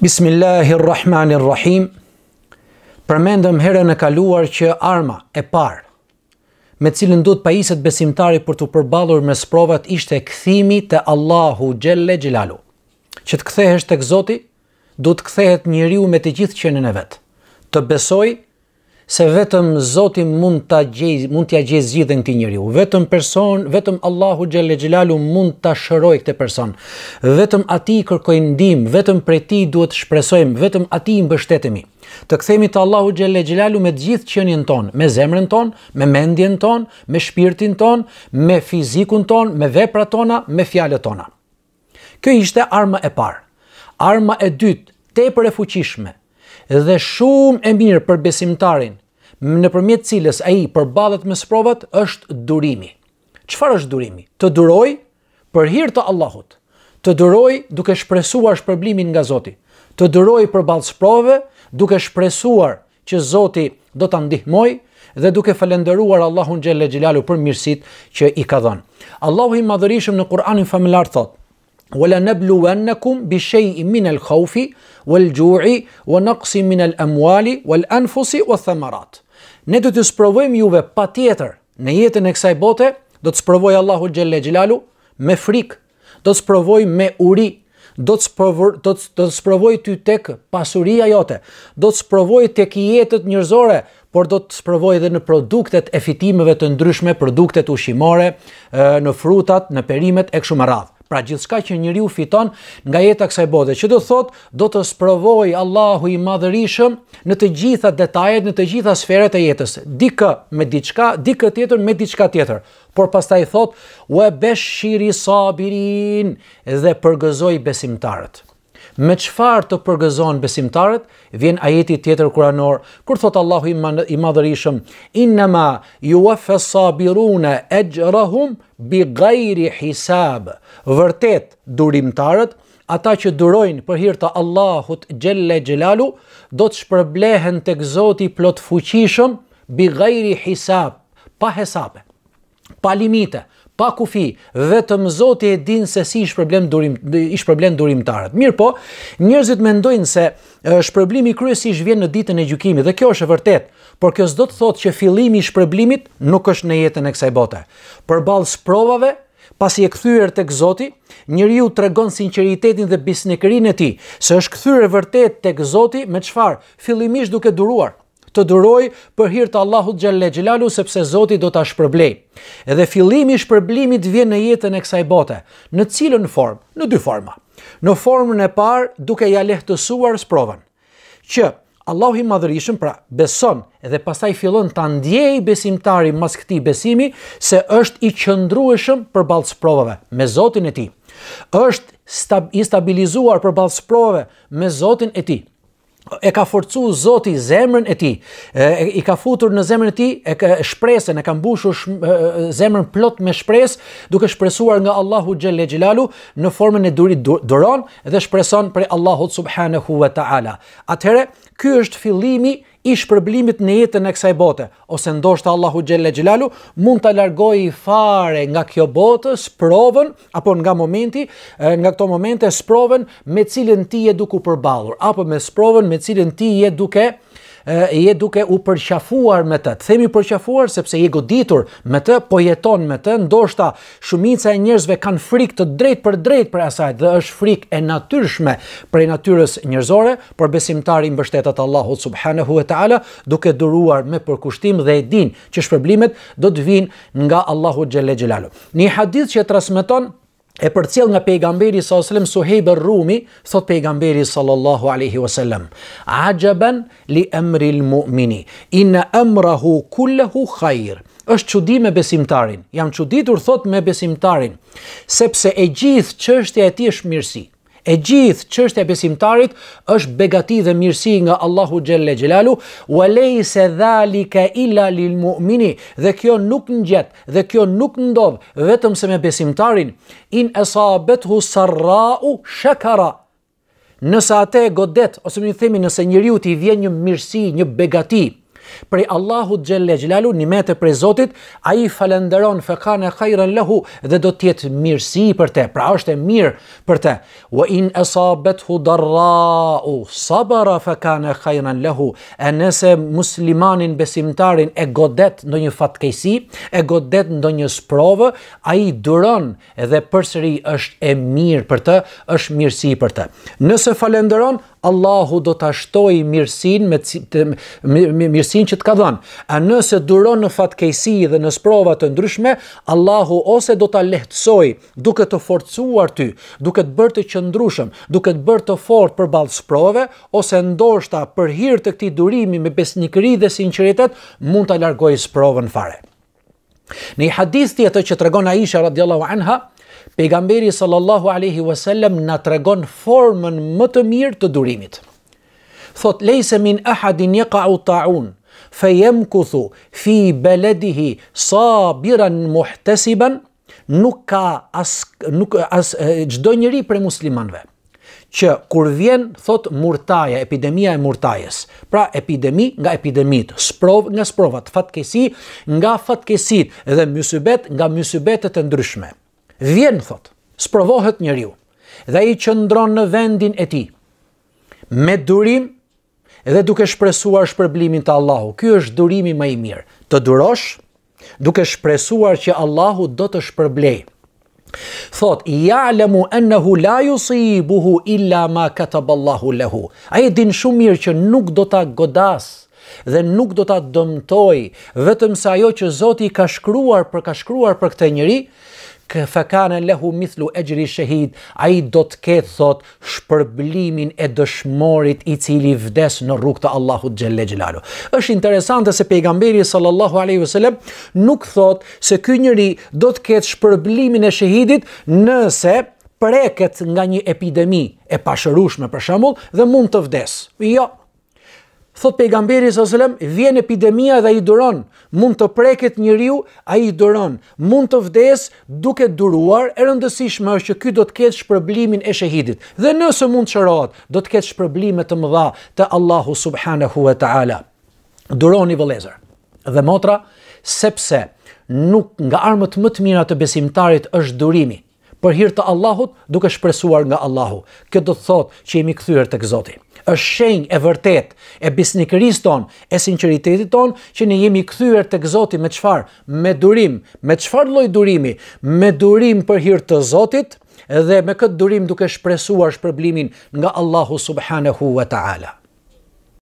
Bismillahirrahmanirrahim Përmendëm herën e kaluar që arma e parë me cilën duhet pajiset besimtari për të përballur me provat ishte kthimi te Allahu xhelle xhelalu. Që të kthehesh tek Zoti, duhet të kthehet njeriu me të gjithë qenën e vet. Të besojë se vetëm Zoti mund ta gjej mund t'ia gjej zgjidhjen këtij njeriu. Vetëm person, vetëm Allahu xhalle xhilalu mund ta shërojë këtë person. Vetëm atij kërkoj ndihmë, vetëm prej tij duhet shpresojmë, vetëm atij mbështetemi. Të kthehemi te Allahu xhalle xhilalu me të gjithë qenien ton, me zemrën ton, me mendjen ton, me shpirtin ton, me fizikun ton, me veprat tona, me fjalët tona. Kjo ishte arma e parë. Arma e dytë, tepër e fuqishme, dhe shumë e mirë për besimtarin, në përmjetë cilës a i përbadhet me sprovat, është durimi. Qëfar është durimi? Të duroj për hirë të Allahut, të duroj duke shpresuar shpërblimin nga Zoti, të duroj për balë sprove duke shpresuar që Zoti do të ndihmoj, dhe duke falenderuar Allahun Gjelle Gjilalu për mirësit që i ka dhënë. Allahu i madhërishëm në Kur'anin familar thotë, ولا نبلو أنكم بشيء من الخوف والجوع ونقص من الأموال والأنفس والثمرات Ne do të sprovojmë juve pa tjetër në jetën e kësaj bote, do të sprovojë Allahu Gjelle Gjelalu me frikë, do të sprovojmë me uri, do të sprovojë të ty tek pasuria jote, do të sprovojë tek jetët njerëzore, por do të sprovoj edhe në produktet e fitimeve të ndryshme, produktet ushqimore, në frutat, në perimet e kështu me radhë. Pra gjithçka që njeriu fiton nga jeta kësaj bote, që do thot, do të sprovoj Allahu i madhërisëm në të gjitha detajet, në të gjitha sferet e jetës. Dikë me diçka, dikë tjetër me diçka tjetër. Por pastaj thot, "Wa bashiri sabirin" dhe përgëzoi besimtarët me çfarë të përgëzohen besimtarët, vjen ajeti tjetër kuranor, kur thot Allahu i Madhërisëm, inna ma yuwaffa as-sabiruna ajrahum bighayri hisab. Vërtet durimtarët ata që durojnë për hir të Allahut Gjelle xhelalu do të shpërblehen tek Zoti plot fuqishëm bi hisab pa hesabe pa limite pa kufi, vetëm Zoti e din se si ish problem durim ish problem durimtarët. Mirpo, njerëzit mendojnë se shpërblimi kryesisht vjen në ditën e gjykimit dhe kjo është e vërtetë, por kjo s'do të thotë që fillimi i shpërblimit nuk është në jetën e kësaj bote. Përballë provave, pasi e kthyer tek Zoti, njeriu tregon sinqeritetin dhe besnikërinë e tij, se është kthyer vërtet tek Zoti me çfarë? Fillimisht duke duruar të duroj për hir të Allahut xhallal xhelalu sepse Zoti do ta shpërblej. Edhe fillimi i shpërblimit vjen në jetën e kësaj bote, në cilën formë? Në dy forma. Në formën e parë, duke ja lehtësuar provën. Që Allahu i madhërishëm, pra beson dhe pastaj fillon ta ndjej besimtari mas këtij besimi se është i qëndrueshëm përballë provave me Zotin e tij. Është stabilizuar përballë provave me Zotin e tij e ka forcuar Zoti zemrën e tij. I ka futur në zemrën e tij, e ka shpresën, e ka mbushur sh, zemrën plot me shpresë, duke shpresuar nga Allahu xhelle xhelalu në formën e durit duron dhe shpreson për Allahut Subhanehu ve taala. Atëhere, ky është fillimi i shpërblimit në jetën e kësaj bote, ose ndoshta Allahu xhelle xhelalu mund ta largoj i fare nga kjo botë, sprovën apo nga momenti, nga këto momente sprovën me cilën ti je duke përballur, apo me sprovën me cilën ti je duke je duke u përqafuar me të. Themi përqafuar sepse je goditur me të, po jeton me të, ndoshta shumica e njerëzve kanë frikë të drejt për drejt për asaj dhe është frikë e natyrshme prej natyrës njerëzore, por besimtari mbështetet Allahut subhanahu wa taala duke duruar me përkushtim dhe e din që shpërblimet do të vinë nga Allahu xhelle xhelalu. Një hadith që transmeton e përcjell nga pejgamberi sallallahu alaihi wasallam Suheib rumi thot pejgamberi sallallahu alaihi wasallam: "Ajaban li amri al-mu'mini, in amrahu kulluhu khair." Është çudi me besimtarin. Jam çuditur thot me besimtarin, sepse e gjithë çështja e tij është mirësi. E gjithë çështja e besimtarit është begati dhe mirësi nga Allahu xhelle xhelalu, wa laysa zalika illa lil mu'mini, dhe kjo nuk ngjet dhe kjo nuk ndodh vetëm se me besimtarin in asabathu sarra'u shakara. Nëse atë godet ose më themi nëse njeriu ti vjen një mirësi, një begati, prej Allahu të gjellë e gjellalu, një prej Zotit, a i falenderon fëka në kajrën lëhu dhe do tjetë mirësi për te, pra është e mirë për te. Wa in e sabet hu darra u sabara fëka në kajrën lëhu, e nëse muslimanin besimtarin e godet në një e godet në një sprovë, a i duron edhe përsëri është e mirë për te, është mirësi për te. Nëse falenderon, Allahu do të ashtoj mirësin, me, të, mirësin që të ka dhënë. A nëse duron në fatkejsi dhe në sprova të ndryshme, Allahu ose do të lehtësoj duke të forcuar ty, duke të bërë të qëndrushëm, duke të bërë të fort për balë sprove, ose ndoshta për hirë të këti durimi me besnikëri dhe sinceritet, mund të sprove sprovën fare. Në i hadith të që të regon Aisha radiallahu anha, pejgamberi sallallahu alaihi wasallam na tregon formën më të mirë të durimit. Thot leysa min ahadin yaqa'u ta'un fayamkuthu fi baladihi sabiran muhtasiban nuk ka as nuk as çdo njeri prej muslimanëve që kur vjen thot murtaja epidemia e murtajes pra epidemi nga epidemit sprov nga sprovat fatkesi nga fatkesit dhe mysybet nga mysybetet e ndryshme Vjen, thot, sprovohet njeriu dhe i qëndron në vendin e ti. Me durim dhe duke shpresuar shpërblimin të Allahu. Ky është durimi më i mirë. Të durosh duke shpresuar që Allahu do të shpërblej. Thot, ja'lamu annahu la yusibuhu illa ma kataballahu lahu. Ai din shumë mirë që nuk do ta godas dhe nuk do ta dëmtoj vetëm sa ajo që Zoti ka shkruar për ka shkruar për këtë njeri, këfëkane lehu mithlu e gjëri shëhid, a i do të ketë thot shpërblimin e dëshmorit i cili vdes në rrug të Allahut Gjelle Gjelalu. Êshtë interesante se pejgamberi sallallahu aleyhi vësallem nuk thot se kë njëri do të ketë shpërblimin e shëhidit nëse preket nga një epidemi e pashërushme për shambull dhe mund të vdes. Jo, thot pejgamberi sallallahu vjen epidemia dhe ai duron mund të preket njeriu ai duron mund të vdes duke duruar e rëndësishme është që ky do të ketë shpërblimin e shahidit dhe nëse mund çrohat do të ketë shpërblime të mëdha te Allahu subhanahu wa taala duroni vëlezër. dhe motra sepse nuk nga armët më të mira të besimtarit është durimi për hir të Allahut duke shpresuar nga Allahu kjo do të thotë që jemi kthyer tek Zoti është shenjë e vërtet e bisnikërisë tonë, e sinqeritetit tonë që ne jemi kthyer tek Zoti me çfarë? Me durim. Me çfarë lloj durimi? Me durim për hir të Zotit dhe me këtë durim duke shpresuar shpërblimin nga Allahu subhanahu wa taala.